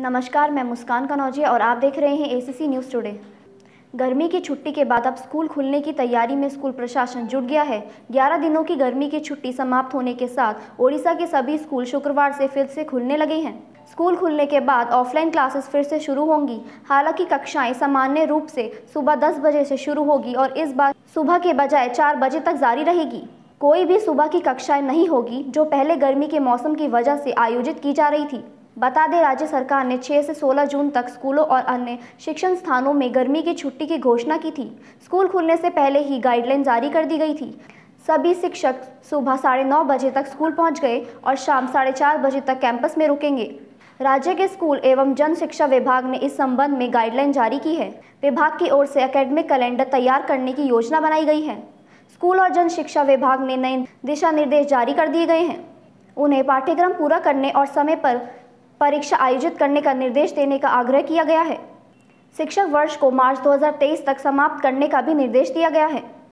नमस्कार मैं मुस्कान कनौजिया और आप देख रहे हैं एसीसी न्यूज़ टुडे गर्मी की छुट्टी के बाद अब स्कूल खुलने की तैयारी में स्कूल प्रशासन जुट गया है 11 दिनों की गर्मी की छुट्टी समाप्त होने के साथ ओडिशा के सभी स्कूल शुक्रवार से फिर से खुलने लगे हैं स्कूल खुलने के बाद ऑफलाइन क्लासेस फिर से शुरू होंगी हालांकि कक्षाएं सामान्य रूप से सुबह दस बजे से शुरू होगी और इस बार सुबह के बजाय चार बजे तक जारी रहेगी कोई भी सुबह की कक्षाएं नहीं होगी जो पहले गर्मी के मौसम की वजह से आयोजित की जा रही थी बता दें राज्य सरकार ने 6 से 16 जून तक स्कूलों और अन्य शिक्षण स्थानों में गर्मी की छुट्टी की घोषणा की थी स्कूल खुलने से पहले ही गाइडलाइन जारी कर दी गई थी सभी शिक्षक सुबह साढ़े नौ बजे तक स्कूल पहुंच गए और शाम साढ़े चार बजे तक कैंपस में रुकेंगे राज्य के स्कूल एवं जन शिक्षा विभाग ने इस संबंध में गाइडलाइन जारी की है विभाग की ओर से अकेडमिक कैलेंडर तैयार करने की योजना बनाई गई है स्कूल और जन शिक्षा विभाग ने नए दिशा निर्देश जारी कर दिए गए हैं उन्हें पाठ्यक्रम पूरा करने और समय पर परीक्षा आयोजित करने का निर्देश देने का आग्रह किया गया है शिक्षक वर्ष को मार्च 2023 तक समाप्त करने का भी निर्देश दिया गया है